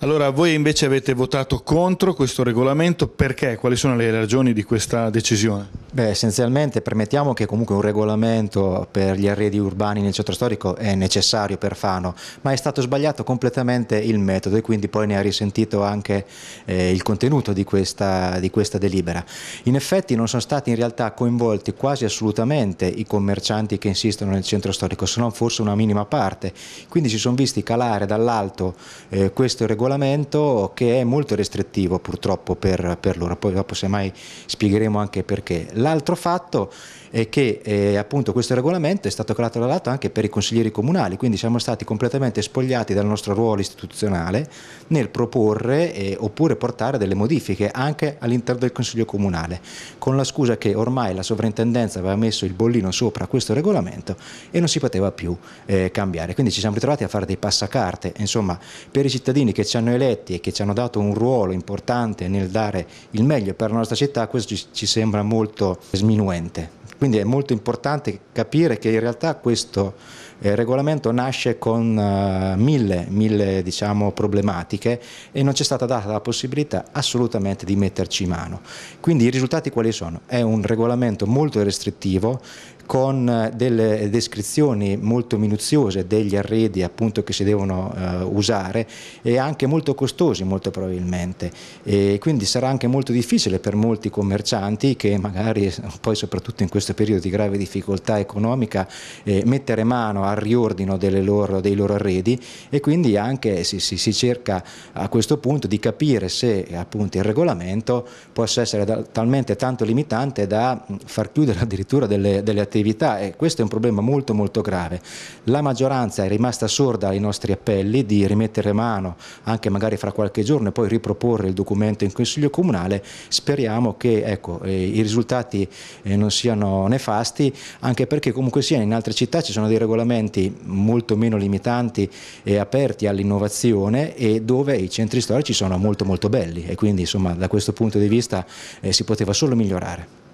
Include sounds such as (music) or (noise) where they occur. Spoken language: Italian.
Allora, voi invece avete votato contro questo regolamento, perché? Quali sono le ragioni di questa decisione? Beh, essenzialmente permettiamo che comunque un regolamento per gli arredi urbani nel centro storico è necessario per Fano, ma è stato sbagliato completamente il metodo e quindi poi ne ha risentito anche eh, il contenuto di questa, di questa delibera. In effetti non sono stati in realtà coinvolti quasi assolutamente i commercianti che insistono nel centro storico, se non forse una minima parte, quindi si sono visti calare dall'alto eh, questo regolamento che è molto restrittivo purtroppo per, per loro, poi dopo semmai spiegheremo anche perché. La L'altro fatto è che eh, appunto questo regolamento è stato creato dall'alto anche per i consiglieri comunali, quindi siamo stati completamente spogliati dal nostro ruolo istituzionale nel proporre eh, oppure portare delle modifiche anche all'interno del Consiglio Comunale, con la scusa che ormai la sovrintendenza aveva messo il bollino sopra questo regolamento e non si poteva più eh, cambiare. Quindi ci siamo ritrovati a fare dei passacarte, insomma, per i cittadini che ci hanno eletti e che ci hanno dato un ruolo importante nel dare il meglio per la nostra città, questo ci, ci sembra molto sminuente. Quindi è molto importante capire che in realtà questo eh, il regolamento nasce con eh, mille, mille diciamo, problematiche e non c'è stata data la possibilità assolutamente di metterci mano. Quindi i risultati quali sono? È un regolamento molto restrittivo con eh, delle descrizioni molto minuziose degli arredi appunto, che si devono eh, usare e anche molto costosi molto probabilmente e quindi sarà anche molto difficile per molti commercianti che magari poi soprattutto in questo periodo di grave difficoltà economica eh, mettere mano al riordino loro, dei loro arredi e quindi anche si, si, si, cerca a questo punto di capire se appunto il regolamento possa essere da, talmente tanto limitante da far chiudere (laughs) addirittura delle, delle attività e questo è un problema molto molto grave. La maggioranza è rimasta sorda ai nostri appelli di rimettere mano anche magari fra qualche giorno e poi riproporre il documento in Consiglio Comunale, speriamo che ecco, eh, i risultati eh, non siano nefasti anche perché comunque sia in altre città ci sono dei regolamenti strumenti molto meno limitanti e aperti all'innovazione e dove i centri storici sono molto molto belli e quindi insomma da questo punto di vista eh, si poteva solo migliorare.